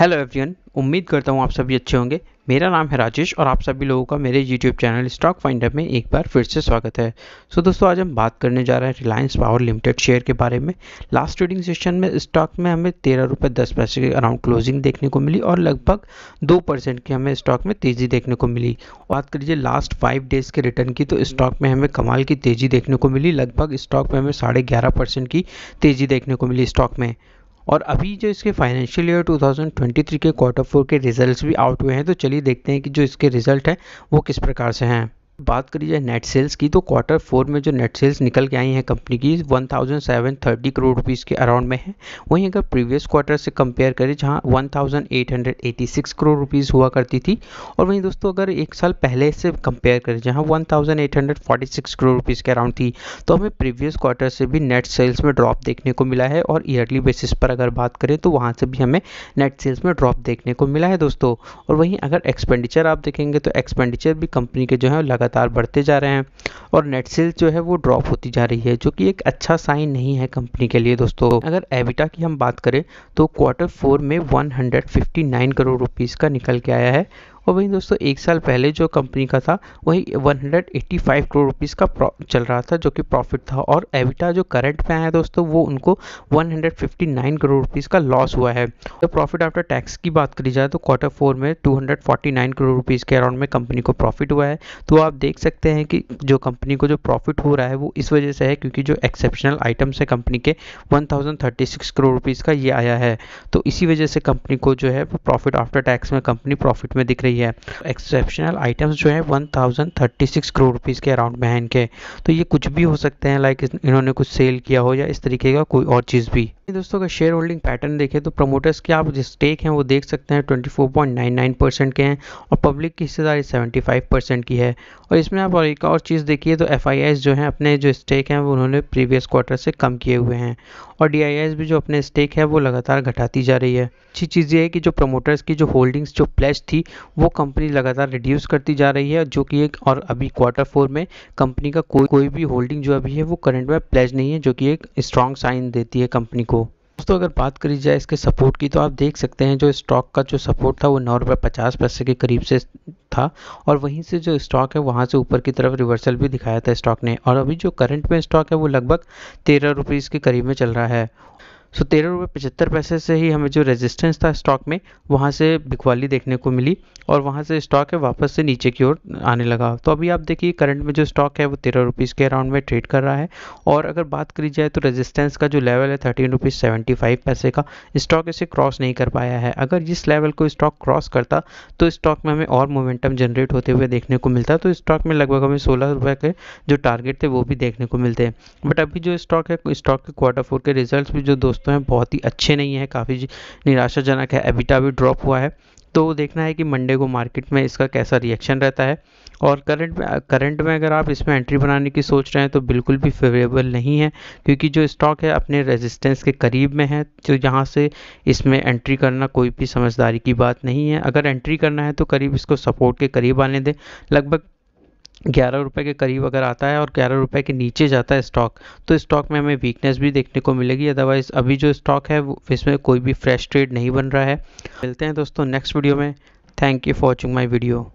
hello everyone उम्मीद करता हूँ आप सभी अच्छे होंगे मेरा नाम है राजेश और आप सभी लोगों का मेरे यूट्यूब चैनल स्टॉक फाइंडर में एक बार फिर से स्वागत है सो so, दोस्तों आज हम बात करने जा रहे हैं रिलायंस पावर लिमिटेड शेयर के बारे में लास्ट ट्रेडिंग सेशन में स्टॉक में हमें तेरह रुपये दस पैसे के अराउंड क्लोजिंग देखने को मिली और लगभग दो परसेंट की हमें स्टॉक में तेज़ी देखने को मिली बात करिए लास्ट फाइव डेज़ के रिटर्न की तो स्टॉक में हमें कमाल की तेज़ी देखने को मिली लगभग स्टॉक में हमें साढ़े ग्यारह परसेंट की तेज़ी देखने को मिली स्टॉक में और अभी जो इसके फाइनेंशियल ईयर 2023 के क्वार्टर फोर के रिजल्ट्स भी आउट हुए हैं तो चलिए देखते हैं कि जो इसके रिजल्ट हैं वो किस प्रकार से हैं बात करी जाए नेट सेल्स की तो क्वार्टर फोर में जो नेट सेल्स निकल के आई हैं कंपनी की 1730 करोड़ रुपीस के अराउंड में है वहीं अगर प्रीवियस क्वार्टर से कंपेयर करें जहां 1886 करोड़ रुपीस हुआ करती थी और वहीं दोस्तों अगर एक साल पहले से कंपेयर करें जहां 1846 करोड़ रुपीज़ के अराउंड थी तो हमें प्रीवियस क्वार्टर से भी नेट सेल्स में ड्रॉप देखने को मिला है और ईयरली बेसिस पर अगर बात करें तो वहाँ से भी हमें नेट सेल्स में ड्रॉप देखने को मिला है दोस्तों और वहीं अगर एक्सपेंडिचर आप देखेंगे तो एक्सपेंडिचर भी कंपनी के जो है लगातार लगातार बढ़ते जा रहे हैं और नेट सेल्स जो है वो ड्रॉप होती जा रही है जो कि एक अच्छा साइन नहीं है कंपनी के लिए दोस्तों अगर एविटा की हम बात करें तो क्वार्टर फोर में 159 करोड़ रुपीज़ का निकल के आया है और वहीं दोस्तों एक साल पहले जो कंपनी का था वही 185 करोड़ रुपीज़ का चल रहा था जो कि प्रॉफिट था और एविटा जो करंट में आया दोस्तों वो उनको 159 करोड़ रुपीज़ का लॉस हुआ है तो प्रॉफिट आफ्टर टैक्स की बात करी जाए तो क्वार्टर फोर में 249 करोड़ रुपीज़ के अराउंड में कंपनी को प्रॉफिट हुआ है तो आप देख सकते हैं कि जो कंपनी को जो प्रॉफिट हो रहा है वो इस वजह से है क्योंकि जो एक्सेप्शनल आइटम्स है कंपनी के वन करोड़ रुपीज़ का ये आया है तो इसी वजह से कंपनी को जो है प्रॉफिट आफ्टर टैक्स में कंपनी प्रॉफिट में दिख रही रही है एक्सेप्शनल आइटम्स जो है 1036 करोड़ रुपीज़ के अराउंड में हैं इनके तो ये कुछ भी हो सकते हैं लाइक इन्होंने कुछ सेल किया हो या इस तरीके का कोई और चीज़ भी दोस्तों अगर शेयर होल्डिंग पैटर्न देखें तो प्रमोटर्स के आप जो स्टेक हैं वो देख सकते हैं 24.99 परसेंट के हैं और पब्लिक की हिस्सेदारी 75 परसेंट की है और इसमें आप और एक और चीज़ देखिए तो एफ जो हैं अपने जो स्टेक हैं वो उन्होंने प्रीवियस क्वार्टर से कम किए हुए हैं और डी भी जो अपने स्टेक है वो लगातार घटाती जा रही है अच्छी चीज़ ये है कि जो प्रमोटर्स की जो होल्डिंग्स जो प्लेस थी वो कंपनी लगातार रिड्यूस करती जा रही है जो कि एक और अभी क्वार्टर फोर में कंपनी का कोई कोई भी होल्डिंग जो अभी है वो करंट में प्लेज नहीं है जो कि एक स्ट्रॉन्ग साइन देती है कंपनी को दोस्तों अगर बात करी जाए इसके सपोर्ट की तो आप देख सकते हैं जो स्टॉक का जो सपोर्ट था वो नौ रुपये पचास पैसे के करीब से था और वहीं से जो स्टॉक है वहाँ से ऊपर की तरफ रिवर्सल भी दिखाया था स्टॉक ने और अभी जो करंट में स्टॉक है वो लगभग तेरह रुपीज़ के करीब में चल रहा है सो तेरह रुपये पचहत्तर पैसे से ही हमें जो रेजिस्टेंस था स्टॉक में वहाँ से बिकवाली देखने को मिली और वहाँ से स्टॉक है वापस से नीचे की ओर आने लगा तो अभी आप देखिए करंट में जो स्टॉक है वो तेरह रुपीज़ के अराउंड में ट्रेड कर रहा है और अगर बात करी जाए तो रेजिस्टेंस का जो लेवल है थर्टीन रुपीज़ सेवेंटी फाइव पैसे का स्टॉक इसे क्रॉस नहीं कर पाया है अगर इस लेवल को स्टॉक क्रॉस करता तो स्टॉक में हमें और मोमेंटम जनरेट होते हुए देखने को मिलता तो स्टॉक में लगभग हमें सोलह रुपये के जो टारगेट थे वो भी देखने को मिलते हैं बट अभी जो स्टॉक है स्टॉक के क्वार्टर फोर के रिजल्ट भी जो दोस्त दोस्तों हैं बहुत ही अच्छे नहीं हैं काफ़ी निराशाजनक है एबिटा भी ड्रॉप हुआ है तो देखना है कि मंडे को मार्केट में इसका कैसा रिएक्शन रहता है और करंट में करंट में अगर आप इसमें एंट्री बनाने की सोच रहे हैं तो बिल्कुल भी फेवरेबल नहीं है क्योंकि जो स्टॉक है अपने रेजिस्टेंस के करीब में है तो यहाँ से इसमें एंट्री करना कोई भी समझदारी की बात नहीं है अगर एंट्री करना है तो करीब इसको सपोर्ट के करीब आने दें लगभग ग्यारह रुपये के करीब अगर आता है और ग्यारह रुपये के नीचे जाता है स्टॉक तो स्टॉक में हमें वीकनेस भी देखने को मिलेगी अदरवाइज़ अभी जो स्टॉक है वो इसमें कोई भी फ्रेश ट्रेड नहीं बन रहा है मिलते हैं दोस्तों नेक्स्ट वीडियो में thank you for watching my video